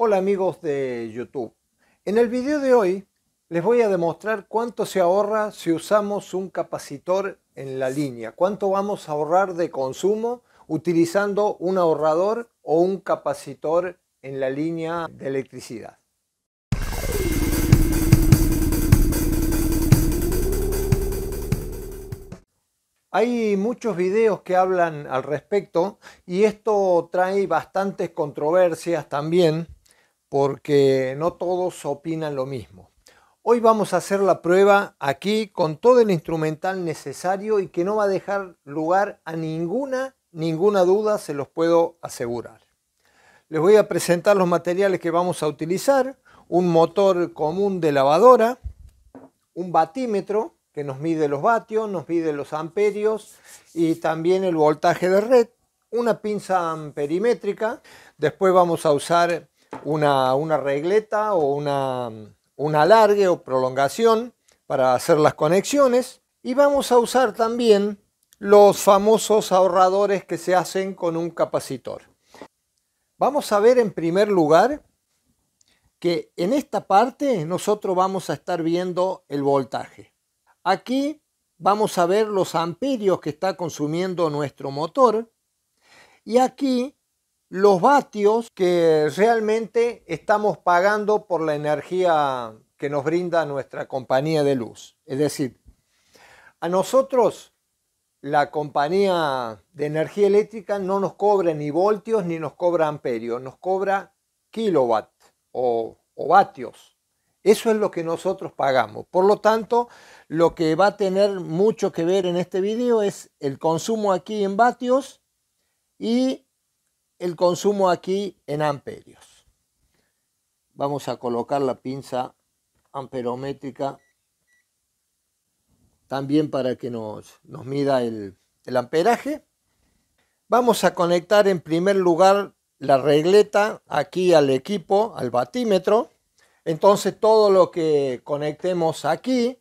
Hola amigos de YouTube. En el video de hoy les voy a demostrar cuánto se ahorra si usamos un capacitor en la línea, cuánto vamos a ahorrar de consumo utilizando un ahorrador o un capacitor en la línea de electricidad. Hay muchos videos que hablan al respecto y esto trae bastantes controversias también porque no todos opinan lo mismo. Hoy vamos a hacer la prueba aquí con todo el instrumental necesario y que no va a dejar lugar a ninguna, ninguna duda, se los puedo asegurar. Les voy a presentar los materiales que vamos a utilizar, un motor común de lavadora, un batímetro que nos mide los vatios, nos mide los amperios y también el voltaje de red, una pinza amperimétrica, después vamos a usar una, una regleta o una, un alargue o prolongación para hacer las conexiones. Y vamos a usar también los famosos ahorradores que se hacen con un capacitor. Vamos a ver en primer lugar que en esta parte nosotros vamos a estar viendo el voltaje. Aquí vamos a ver los amperios que está consumiendo nuestro motor y aquí los vatios que realmente estamos pagando por la energía que nos brinda nuestra compañía de luz. Es decir, a nosotros la compañía de energía eléctrica no nos cobra ni voltios ni nos cobra amperios, nos cobra kilowatt o, o vatios. Eso es lo que nosotros pagamos. Por lo tanto, lo que va a tener mucho que ver en este video es el consumo aquí en vatios y el consumo aquí en amperios. Vamos a colocar la pinza amperométrica también para que nos, mida el, amperaje. Vamos a conectar en primer lugar la regleta aquí al equipo, al batímetro. Entonces todo lo que conectemos aquí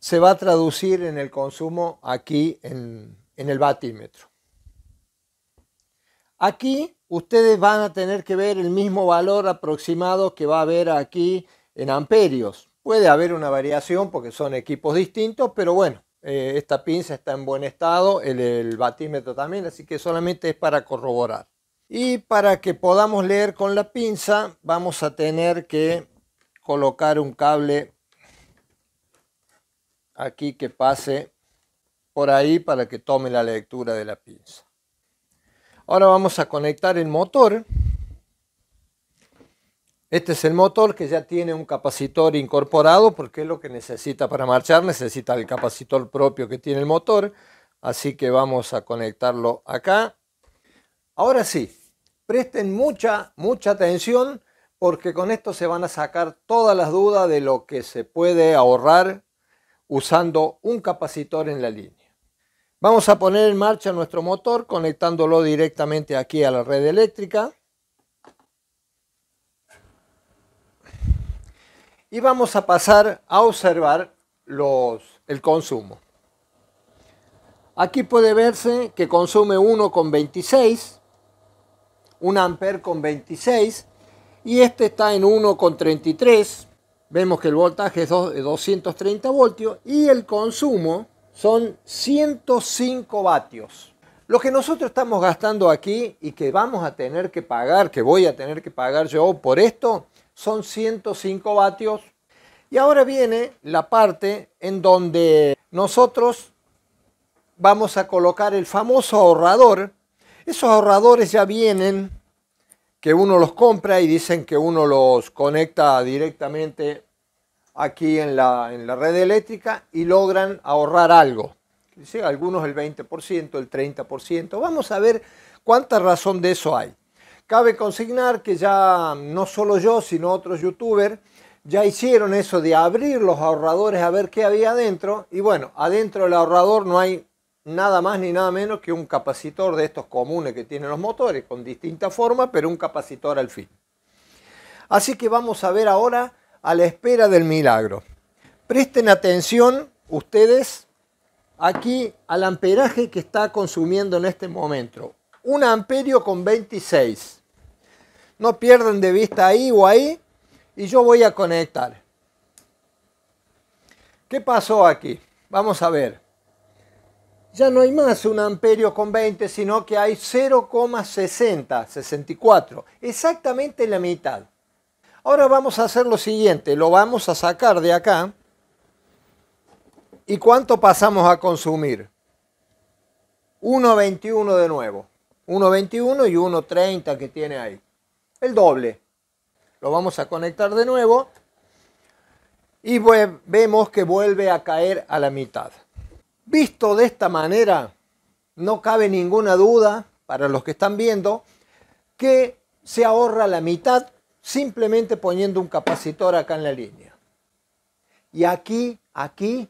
se va a traducir en el consumo aquí en el batímetro. Aquí ustedes van a tener que ver el mismo valor aproximado que va a haber aquí en amperios. Puede haber una variación porque son equipos distintos, pero bueno, eh, esta pinza está en buen estado, el, el batímetro también, así que solamente es para corroborar. Y para que podamos leer con la pinza, vamos a tener que colocar un cable aquí que pase por ahí para que tome la lectura de la pinza. Ahora vamos a conectar el motor. Este es el motor que ya tiene un capacitor incorporado porque es lo que necesita para marchar, necesita el capacitor propio que tiene el motor. Así que vamos a conectarlo acá. Ahora sí, presten mucha, mucha atención porque con esto se van a sacar todas las dudas de lo que se puede ahorrar usando un capacitor en la línea. Vamos a poner en marcha nuestro motor conectándolo directamente aquí a la red eléctrica. Y vamos a pasar a observar los, el consumo. Aquí puede verse que consume 1,26, 1 amper con 26 y este está en 1,33. Vemos que el voltaje es 230 voltios y el consumo son 105 vatios. Lo que nosotros estamos gastando aquí y que vamos a tener que pagar, que voy a tener que pagar yo por esto, son 105 vatios. Y ahora viene la parte en donde nosotros vamos a colocar el famoso ahorrador. Esos ahorradores ya vienen, que uno los compra y dicen que uno los conecta directamente aquí en la, red eléctrica y logran ahorrar algo. Algunos el 20%, el 30%. Vamos a ver cuánta razón de eso hay. Cabe consignar que ya no solo yo, sino otros youtubers ya hicieron eso de abrir los ahorradores a ver qué había adentro. Y bueno, adentro del ahorrador no hay nada más ni nada menos que un capacitor de estos comunes que tienen los motores, con distinta forma, pero un capacitor al fin. Así que vamos a ver ahora a la espera del milagro. Presten atención ustedes aquí al amperaje que está consumiendo en este momento. Un amperio con 26. No pierdan de vista ahí o ahí y yo voy a conectar. ¿Qué pasó aquí? Vamos a ver. Ya no hay más un amperio con 20, sino que hay 0,60, 64, exactamente la mitad. Ahora vamos a hacer lo siguiente, lo vamos a sacar de acá. ¿Y cuánto pasamos a consumir? 1.21 de nuevo. 1.21 y 1.30 que tiene ahí. El doble. Lo vamos a conectar de nuevo. Y vemos que vuelve a caer a la mitad. Visto de esta manera, no cabe ninguna duda para los que están viendo que se ahorra la mitad simplemente poniendo un capacitor acá en la línea. Y aquí, aquí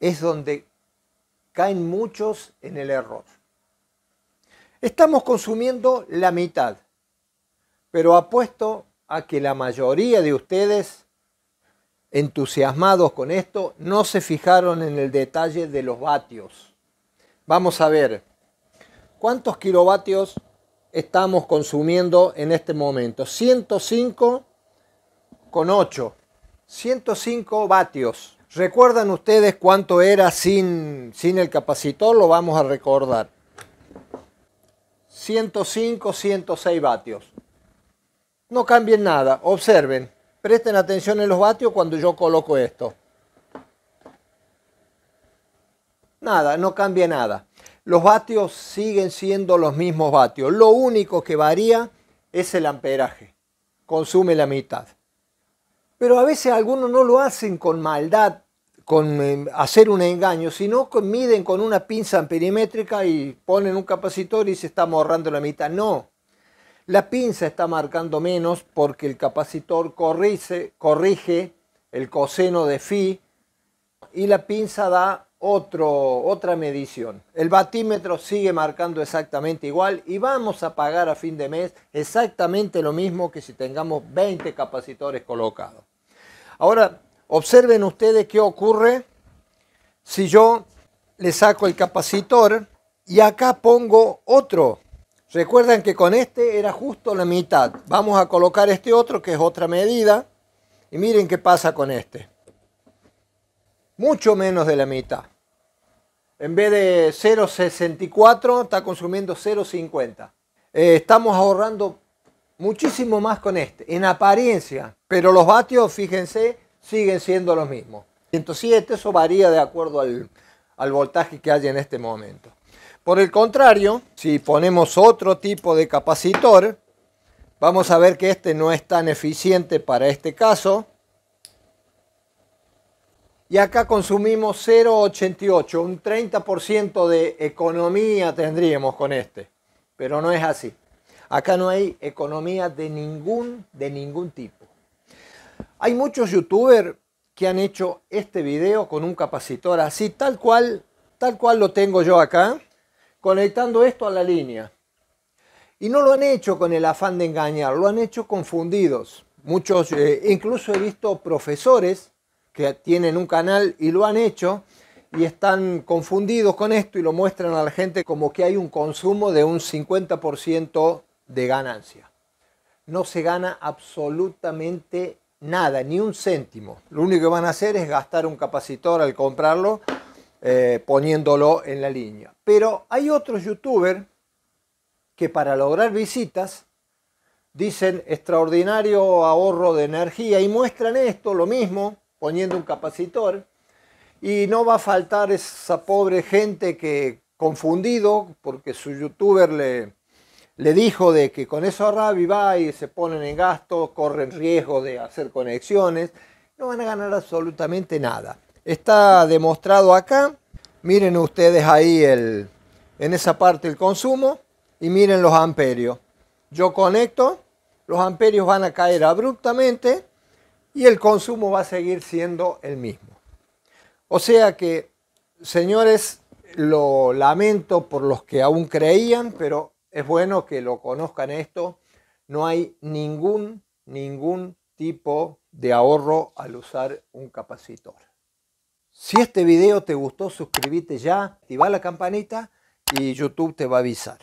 es donde caen muchos en el error. Estamos consumiendo la mitad, pero apuesto a que la mayoría de ustedes entusiasmados con esto no se fijaron en el detalle de los vatios. Vamos a ver, ¿cuántos kilovatios estamos consumiendo en este momento. con 105 8, 105 vatios. ¿Recuerdan ustedes cuánto era sin, sin el capacitor? Lo vamos a recordar. 105, 106 vatios. No cambien nada, observen. Presten atención en los vatios cuando yo coloco esto. Nada, no cambia nada los vatios siguen siendo los mismos vatios. Lo único que varía es el amperaje. Consume la mitad. Pero a veces algunos no lo hacen con maldad, con eh, hacer un engaño, sino que miden con una pinza amperimétrica y ponen un capacitor y se está ahorrando la mitad. No. La pinza está marcando menos porque el capacitor corrige, corrige el coseno de phi y la pinza da otro, otra medición. El batímetro sigue marcando exactamente igual y vamos a pagar a fin de mes exactamente lo mismo que si tengamos 20 capacitores colocados. Ahora, observen ustedes qué ocurre si yo le saco el capacitor y acá pongo otro. Recuerdan que con este era justo la mitad. Vamos a colocar este otro que es otra medida y miren qué pasa con este mucho menos de la mitad. En vez de 0,64 está consumiendo 0,50. Eh, estamos ahorrando muchísimo más con este, en apariencia. Pero los vatios, fíjense, siguen siendo los mismos. 107, eso varía de acuerdo al, al voltaje que hay en este momento. Por el contrario, si ponemos otro tipo de capacitor, vamos a ver que este no es tan eficiente para este caso y acá consumimos 0,88, un 30% de economía tendríamos con este, pero no es así. Acá no hay economía de ningún, de ningún tipo. Hay muchos youtubers que han hecho este video con un capacitor así, tal cual, tal cual lo tengo yo acá, conectando esto a la línea. Y no lo han hecho con el afán de engañar, lo han hecho confundidos. Muchos, eh, incluso he visto profesores que tienen un canal y lo han hecho y están confundidos con esto y lo muestran a la gente como que hay un consumo de un 50% de ganancia. No se gana absolutamente nada, ni un céntimo. Lo único que van a hacer es gastar un capacitor al comprarlo eh, poniéndolo en la línea. Pero hay otros youtubers que para lograr visitas dicen extraordinario ahorro de energía y muestran esto, lo mismo, poniendo un capacitor y no va a faltar esa pobre gente que confundido porque su youtuber le, le dijo de que con eso Rabi va y se ponen en gasto, corren riesgo de hacer conexiones, no van a ganar absolutamente nada. Está demostrado acá, miren ustedes ahí el, en esa parte el consumo y miren los amperios. Yo conecto, los amperios van a caer abruptamente y el consumo va a seguir siendo el mismo. O sea que, señores, lo lamento por los que aún creían, pero es bueno que lo conozcan esto. No hay ningún, ningún tipo de ahorro al usar un capacitor. Si este video te gustó, suscríbete ya, activa la campanita y YouTube te va a avisar.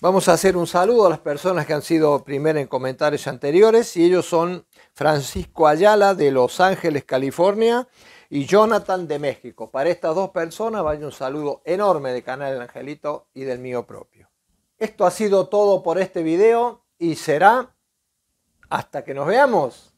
Vamos a hacer un saludo a las personas que han sido primero en comentarios anteriores y ellos son Francisco Ayala de Los Ángeles, California, y Jonathan de México. Para estas dos personas vaya un saludo enorme de Canal Angelito y del mío propio. Esto ha sido todo por este video y será hasta que nos veamos.